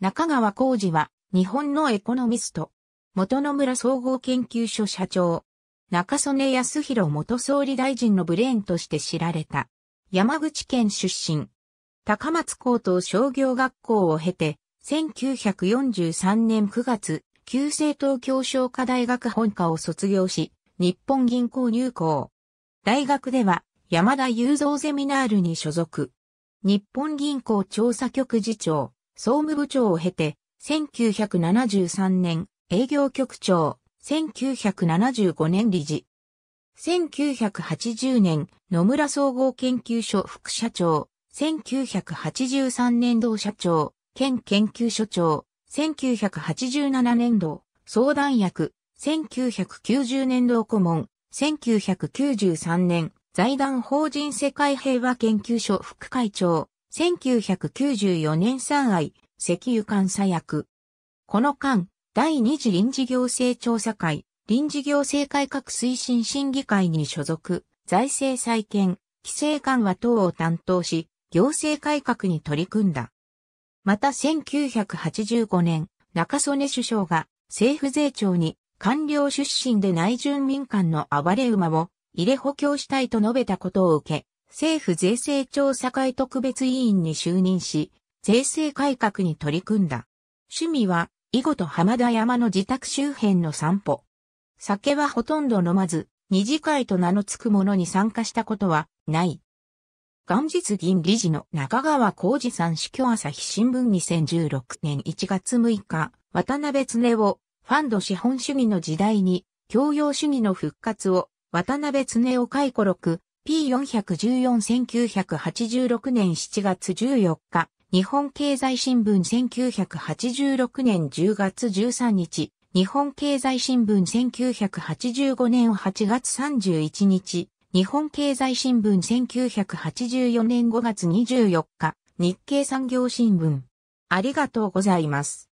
中川浩二は、日本のエコノミスト。元野村総合研究所社長。中曽根康弘元総理大臣のブレーンとして知られた。山口県出身。高松高等商業学校を経て、1943年9月、旧制東京商科大学本科を卒業し、日本銀行入校。大学では、山田雄三ゼミナールに所属。日本銀行調査局次長。総務部長を経て、1973年営業局長、1975年理事。1980年野村総合研究所副社長、1983年度社長、県研究所長、1987年度相談役、1990年度顧問、1993年財団法人世界平和研究所副会長、1994年三愛、石油監査役。この間、第二次臨時行政調査会、臨時行政改革推進審議会に所属、財政再建、規制緩和等を担当し、行政改革に取り組んだ。また1985年、中曽根首相が政府税調に官僚出身で内住民間の暴れ馬を入れ補強したいと述べたことを受け、政府税制調査会特別委員に就任し、税制改革に取り組んだ。趣味は、囲碁と浜田山の自宅周辺の散歩。酒はほとんど飲まず、二次会と名の付くものに参加したことはない。元日銀理事の中川浩二さん死去朝日新聞2016年1月6日、渡辺恒をファンド資本主義の時代に、教養主義の復活を、渡辺恒を回顧録、P414-1986 年7月14日、日本経済新聞1986年10月13日、日本経済新聞1985年8月31日、日本経済新聞1984年5月24日、日経産業新聞。ありがとうございます。